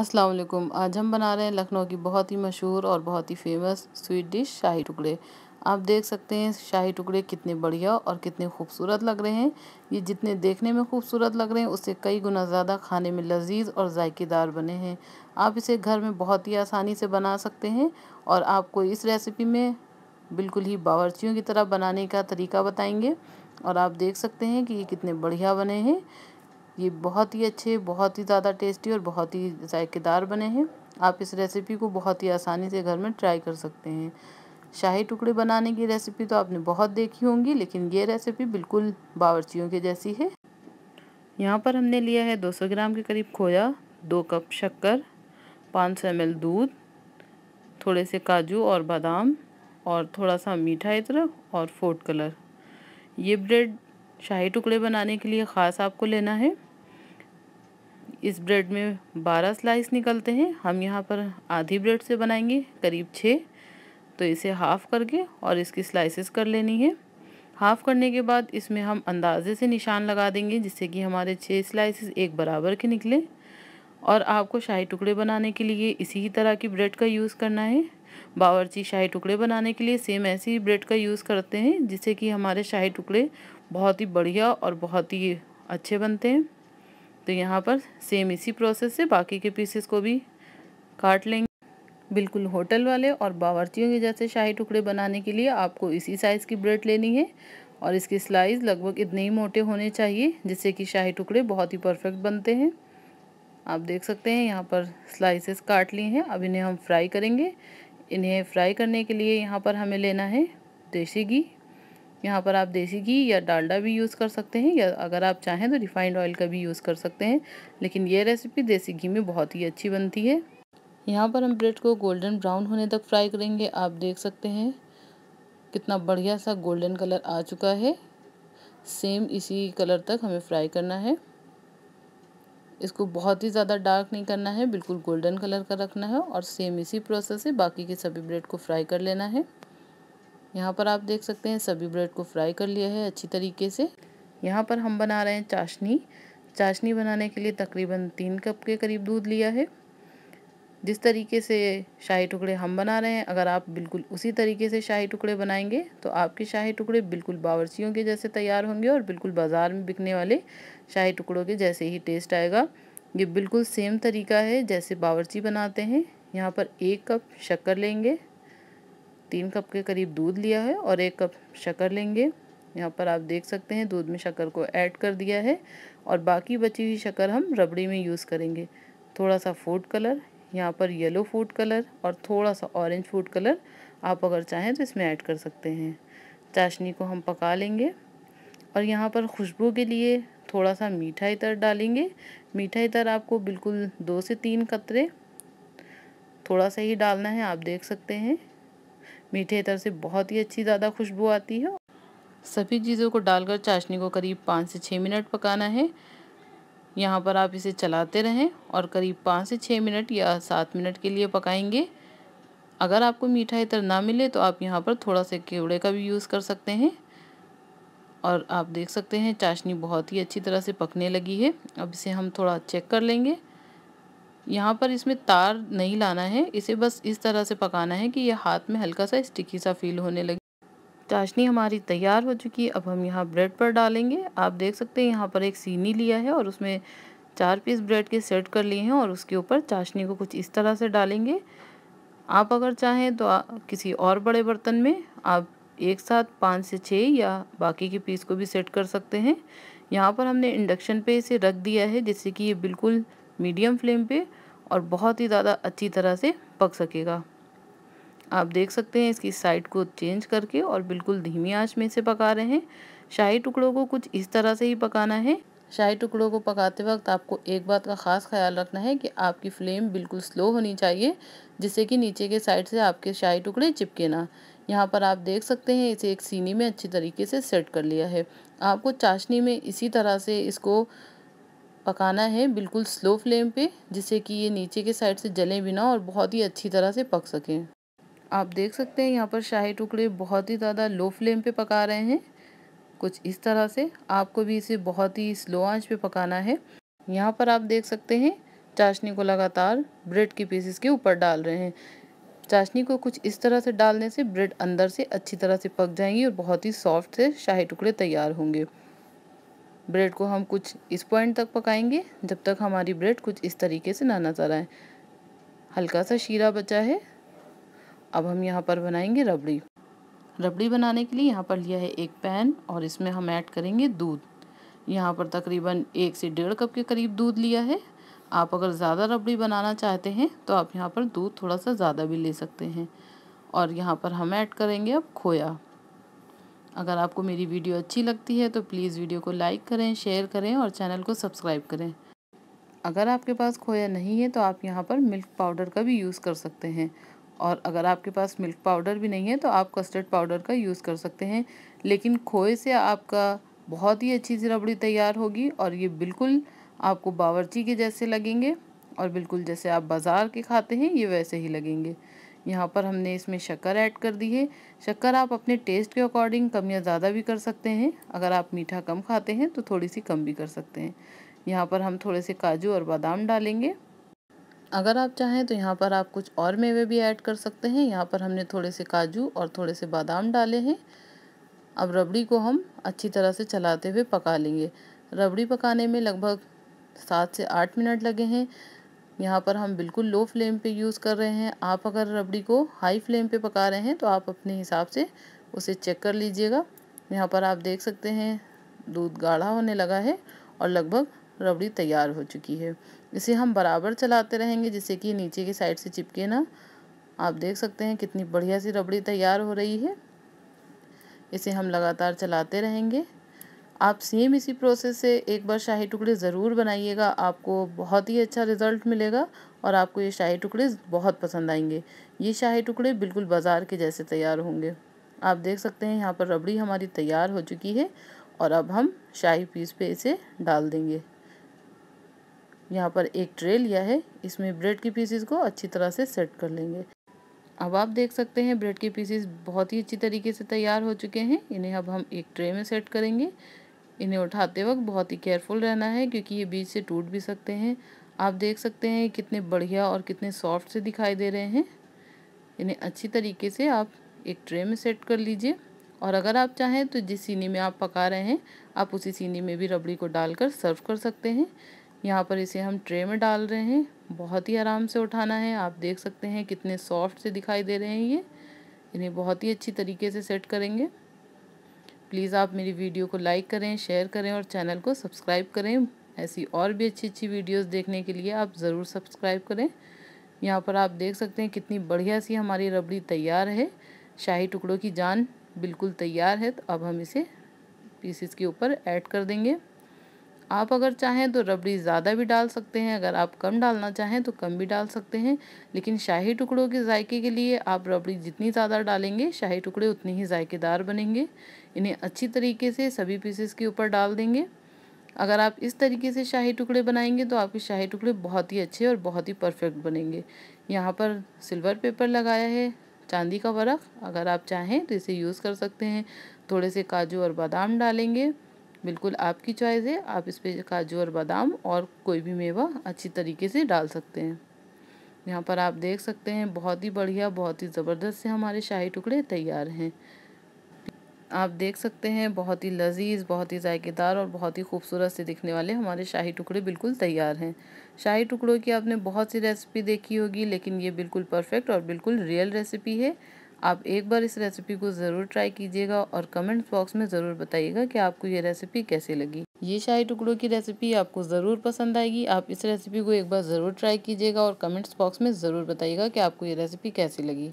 असलकुम आज हम बना रहे हैं लखनऊ की बहुत ही मशहूर और बहुत ही famous sweet dish shahi tukde आप देख सकते हैं शाही टुकड़े कितने बढ़िया और कितने खूबसूरत लग रहे हैं ये जितने देखने में खूबसूरत लग रहे हैं उससे कई गुना ज़्यादा खाने में लजीज और ज़ायकेदार बने हैं आप इसे घर में बहुत ही आसानी से बना सकते हैं और आपको इस रेसिपी में बिल्कुल ही बावरचियों की तरह बनाने का तरीका बताएंगे और आप देख सकते हैं कि ये कितने बढ़िया बने हैं ये बहुत ही अच्छे बहुत ही ज़्यादा टेस्टी और बहुत ही जायकेदार बने हैं आप इस रेसिपी को बहुत ही आसानी से घर में ट्राई कर सकते हैं शाही टुकड़े बनाने की रेसिपी तो आपने बहुत देखी होंगी लेकिन ये रेसिपी बिल्कुल बावर्चियों के जैसी है यहाँ पर हमने लिया है 200 ग्राम के करीब खोया दो कप शक्कर 500 एम दूध थोड़े से काजू और बादाम और थोड़ा सा मीठा इतर और फूड कलर ये ब्रेड शाही टुकड़े बनाने के लिए ख़ास आपको लेना है इस ब्रेड में बारह स्लाइस निकलते हैं हम यहाँ पर आधी ब्रेड से बनाएंगे करीब छः तो इसे हाफ़ करके और इसकी स्लाइसेस कर लेनी है हाफ़ करने के बाद इसमें हम अंदाज़े से निशान लगा देंगे जिससे कि हमारे छः स्लाइसेस एक बराबर के निकले और आपको शाही टुकड़े बनाने के लिए इसी ही तरह की ब्रेड का यूज़ करना है बावरची शाही टुकड़े बनाने के लिए सेम ऐसी ही ब्रेड का यूज़ करते हैं जिससे कि हमारे शाही टुकड़े बहुत ही बढ़िया और बहुत ही अच्छे बनते हैं तो यहाँ पर सेम इसी प्रोसेस से बाकी के पीसेस को भी काट लेंगे बिल्कुल होटल वाले और बावर्चियों के जैसे शाही टुकड़े बनाने के लिए आपको इसी साइज़ की ब्रेड लेनी है और इसके स्लाइस लगभग इतने ही मोटे होने चाहिए जिससे कि शाही टुकड़े बहुत ही परफेक्ट बनते हैं आप देख सकते हैं यहाँ पर स्लाइसेस काट लिए हैं अब इन्हें हम फ्राई करेंगे इन्हें फ्राई करने के लिए यहाँ पर हमें लेना है देसी घी यहाँ पर आप देसी घी या डालडा भी यूज़ कर सकते हैं या अगर आप चाहें तो रिफाइंड ऑयल का भी यूज़ कर सकते हैं लेकिन ये रेसिपी देसी घी में बहुत ही अच्छी बनती है यहाँ पर हम ब्रेड को गोल्डन ब्राउन होने तक फ्राई करेंगे आप देख सकते हैं कितना बढ़िया सा गोल्डन कलर आ चुका है सेम इसी कलर तक हमें फ्राई करना है इसको बहुत ही ज़्यादा डार्क नहीं करना है बिल्कुल गोल्डन कलर का रखना है और सेम इसी प्रोसेस से बाकी के सभी ब्रेड को फ्राई कर लेना है यहाँ पर आप देख सकते हैं सभी ब्रेड को फ्राई कर लिया है अच्छी तरीके से यहाँ पर हम बना रहे हैं चाशनी चाशनी बनाने के लिए तकरीबन तीन कप के करीब दूध लिया है जिस तरीके से शाही टुकड़े हम बना रहे हैं अगर आप बिल्कुल उसी तरीके से शाही टुकड़े बनाएंगे तो आपके शाही टुकड़े बिल्कुल बावर्चियों के जैसे तैयार होंगे और बिल्कुल बाज़ार में बिकने वाले शाही टुकड़ों के जैसे ही टेस्ट आएगा ये बिल्कुल सेम तरीका है जैसे बावर्ची बनाते हैं यहाँ पर एक कप शक्कर लेंगे तीन कप के करीब दूध लिया है और एक कप शक्कर लेंगे यहाँ पर आप देख सकते हैं दूध में शक्कर को ऐड कर दिया है और बाकी बची हुई शक्कर हम रबड़ी में यूज़ करेंगे थोड़ा सा फूड कलर यहाँ पर येलो फूड कलर और थोड़ा सा ऑरेंज फूड कलर आप अगर चाहें तो इसमें ऐड कर सकते हैं चाशनी को हम पका लेंगे और यहाँ पर खुशबू के लिए थोड़ा सा मीठा इतर डालेंगे मीठा इतर आपको बिल्कुल दो से तीन कतरे थोड़ा सा ही डालना है आप देख सकते हैं मीठे इतर से बहुत ही अच्छी ज़्यादा खुशबू आती है सभी चीज़ों को डालकर चाशनी को करीब पाँच से छः मिनट पकाना है यहाँ पर आप इसे चलाते रहें और करीब पाँच से छः मिनट या सात मिनट के लिए पकाएंगे अगर आपको मीठा इतर ना मिले तो आप यहाँ पर थोड़ा सा केवड़े का भी यूज़ कर सकते हैं और आप देख सकते हैं चाशनी बहुत ही अच्छी तरह से पकने लगी है अब इसे हम थोड़ा चेक कर लेंगे यहाँ पर इसमें तार नहीं लाना है इसे बस इस तरह से पकाना है कि यह हाथ में हल्का सा स्टिकी सा फील होने लगे चाशनी हमारी तैयार हो चुकी है अब हम यहाँ ब्रेड पर डालेंगे आप देख सकते हैं यहाँ पर एक सीनी लिया है और उसमें चार पीस ब्रेड के सेट कर लिए हैं और उसके ऊपर चाशनी को कुछ इस तरह से डालेंगे आप अगर चाहें तो किसी और बड़े बर्तन में आप एक साथ पाँच से छः या बाकी के पीस को भी सेट कर सकते हैं यहाँ पर हमने इंडक्शन पे इसे रख दिया है जिससे कि ये बिल्कुल मीडियम फ्लेम पे और बहुत ही ज़्यादा अच्छी तरह से पक सकेगा आप देख सकते हैं इसकी साइड को चेंज करके और बिल्कुल धीमी आंच में इसे पका रहे हैं शाही टुकड़ों को कुछ इस तरह से ही पकाना है शाही टुकड़ों को पकाते वक्त आपको एक बात का ख़ास ख्याल रखना है कि आपकी फ्लेम बिल्कुल स्लो होनी चाहिए जिससे कि नीचे के साइड से आपके शाही टुकड़े चिपके ना यहाँ पर आप देख सकते हैं इसे एक सीनी में अच्छी तरीके से सेट कर लिया है आपको चाशनी में इसी तरह से इसको पकाना है बिल्कुल स्लो फ्लेम पे जिससे कि ये नीचे के साइड से जले बिना और बहुत ही अच्छी तरह से पक सकें आप देख सकते हैं यहाँ पर शाही टुकड़े बहुत ही ज़्यादा लो फ्लेम पे पका रहे हैं कुछ इस तरह से आपको भी इसे बहुत ही स्लो आंच पे पकाना है यहाँ पर आप देख सकते हैं चाशनी को लगातार ब्रेड के पीसेस के ऊपर डाल रहे हैं चाशनी को कुछ इस तरह से डालने से ब्रेड अंदर से अच्छी तरह से पक जाएंगी और बहुत ही सॉफ्ट से शाही टुकड़े तैयार होंगे ब्रेड को हम कुछ इस पॉइंट तक पकाएंगे जब तक हमारी ब्रेड कुछ इस तरीके से ना नज़र आए हल्का सा शीरा बचा है अब हम यहाँ पर बनाएंगे रबड़ी रबड़ी बनाने के लिए यहाँ पर लिया है एक पैन और इसमें हम ऐड करेंगे दूध यहाँ पर तकरीबन एक से डेढ़ कप के करीब दूध लिया है आप अगर ज़्यादा रबड़ी बनाना चाहते हैं तो आप यहाँ पर दूध थोड़ा सा ज़्यादा भी ले सकते हैं और यहाँ पर हम ऐड करेंगे अब खोया अगर आपको मेरी वीडियो अच्छी लगती है तो प्लीज़ वीडियो को लाइक करें शेयर करें और चैनल को सब्सक्राइब करें अगर आपके पास खोया नहीं है तो आप यहाँ पर मिल्क पाउडर का भी यूज़ कर सकते हैं और अगर आपके पास मिल्क पाउडर भी नहीं है तो आप कस्टर्ड पाउडर का यूज़ कर सकते हैं लेकिन खोए से आपका बहुत ही अच्छी सी रबड़ी तैयार होगी और ये बिल्कुल आपको बावर्ची के जैसे लगेंगे और बिल्कुल जैसे आप बाज़ार के खाते हैं ये वैसे ही लगेंगे यहाँ पर हमने इसमें शक्कर ऐड कर दी है शक्कर आप अपने टेस्ट के अकॉर्डिंग कम या ज़्यादा भी कर सकते हैं अगर आप मीठा कम खाते हैं तो थोड़ी सी कम भी कर सकते हैं यहाँ पर हम थोड़े से काजू और बादाम डालेंगे अगर आप चाहें तो यहाँ पर आप कुछ और मेवे भी ऐड कर सकते हैं यहाँ पर हमने थोड़े से काजू और थोड़े से बादाम डाले हैं अब रबड़ी को हम अच्छी तरह से चलाते हुए पका लेंगे रबड़ी पकाने में लगभग सात से आठ मिनट लगे हैं यहाँ पर हम बिल्कुल लो फ्लेम पे यूज़ कर रहे हैं आप अगर रबड़ी को हाई फ्लेम पे पका रहे हैं तो आप अपने हिसाब से उसे चेक कर लीजिएगा यहाँ पर आप देख सकते हैं दूध गाढ़ा होने लगा है और लगभग रबड़ी तैयार हो चुकी है इसे हम बराबर चलाते रहेंगे जिससे कि नीचे की साइड से चिपके ना आप देख सकते हैं कितनी बढ़िया सी रबड़ी तैयार हो रही है इसे हम लगातार चलाते रहेंगे आप सेम इसी प्रोसेस से एक बार शाही टुकड़े ज़रूर बनाइएगा आपको बहुत ही अच्छा रिज़ल्ट मिलेगा और आपको ये शाही टुकड़े बहुत पसंद आएंगे ये शाही टुकड़े बिल्कुल बाज़ार के जैसे तैयार होंगे आप देख सकते हैं यहाँ पर रबड़ी हमारी तैयार हो चुकी है और अब हम शाही पीस पे इसे डाल देंगे यहाँ पर एक ट्रे लिया है इसमें ब्रेड के पीसीस को अच्छी तरह से सेट कर लेंगे अब आप देख सकते हैं ब्रेड के पीसीस बहुत ही अच्छी तरीके से तैयार हो चुके हैं इन्हें अब हम एक ट्रे में सेट करेंगे इन्हें उठाते वक्त बहुत ही केयरफुल रहना है क्योंकि ये बीच से टूट भी सकते हैं आप देख सकते हैं कितने बढ़िया और कितने सॉफ्ट से दिखाई दे रहे हैं इन्हें अच्छी तरीके से आप एक ट्रे में सेट कर लीजिए और अगर आप चाहें तो जिस सीनी में आप पका रहे हैं आप उसी सीनी में भी रबड़ी को डालकर सर्व कर सकते हैं यहाँ पर इसे हम ट्रे में डाल रहे हैं बहुत ही आराम से उठाना है आप देख सकते हैं कितने सॉफ्ट से दिखाई दे रहे हैं ये इन्हें बहुत ही अच्छी तरीके से सेट करेंगे प्लीज़ आप मेरी वीडियो को लाइक करें शेयर करें और चैनल को सब्सक्राइब करें ऐसी और भी अच्छी अच्छी वीडियोस देखने के लिए आप ज़रूर सब्सक्राइब करें यहाँ पर आप देख सकते हैं कितनी बढ़िया सी हमारी रबड़ी तैयार है शाही टुकड़ों की जान बिल्कुल तैयार है तो अब हम इसे पीसीस के ऊपर ऐड कर देंगे आप अगर चाहें तो रबड़ी ज़्यादा भी डाल सकते हैं अगर आप कम डालना चाहें तो कम भी डाल सकते हैं लेकिन शाही टुकड़ों के जायके के लिए आप रबड़ी जितनी ज़्यादा डालेंगे शाही टुकड़े उतने ही जायकेदार बनेंगे इन्हें अच्छी तरीके से सभी पीसेस के ऊपर डाल देंगे अगर आप इस तरीके से शाही टुकड़े बनाएंगे तो आपके शाही टुकड़े बहुत ही अच्छे और बहुत ही परफेक्ट बनेंगे यहाँ पर सिल्वर पेपर लगाया है चांदी का वर्क अगर आप चाहें तो इसे यूज़ कर सकते हैं थोड़े से काजू और बादाम डालेंगे बिल्कुल आपकी चॉइस है आप इस पर काजू और बादाम और कोई भी मेवा अच्छी तरीके से डाल सकते हैं यहाँ पर आप देख सकते हैं बहुत ही बढ़िया बहुत ही ज़बरदस्त से हमारे शाही टुकड़े तैयार हैं आप देख सकते हैं बहुत ही लजीज बहुत ही जायकेदार और बहुत ही खूबसूरत से दिखने वाले हमारे शाही टुकड़े बिल्कुल तैयार हैं शाही टुकड़ों की आपने बहुत सी रेसिपी देखी होगी लेकिन ये बिल्कुल परफेक्ट और बिल्कुल रियल रेसिपी है आप एक बार इस रेसिपी को ज़रूर ट्राई कीजिएगा और कमेंट्स बॉक्स में ज़रूर बताइएगा कि आपको ये रेसिपी कैसी लगी ये शाही टुकड़ों की रेसिपी आपको ज़रूर पसंद आएगी आप इस रेसिपी को एक बार ज़रूर ट्राई कीजिएगा और कमेंट्स बॉक्स में ज़रूर बताइएगा कि आपको ये रेसिपी कैसी लगी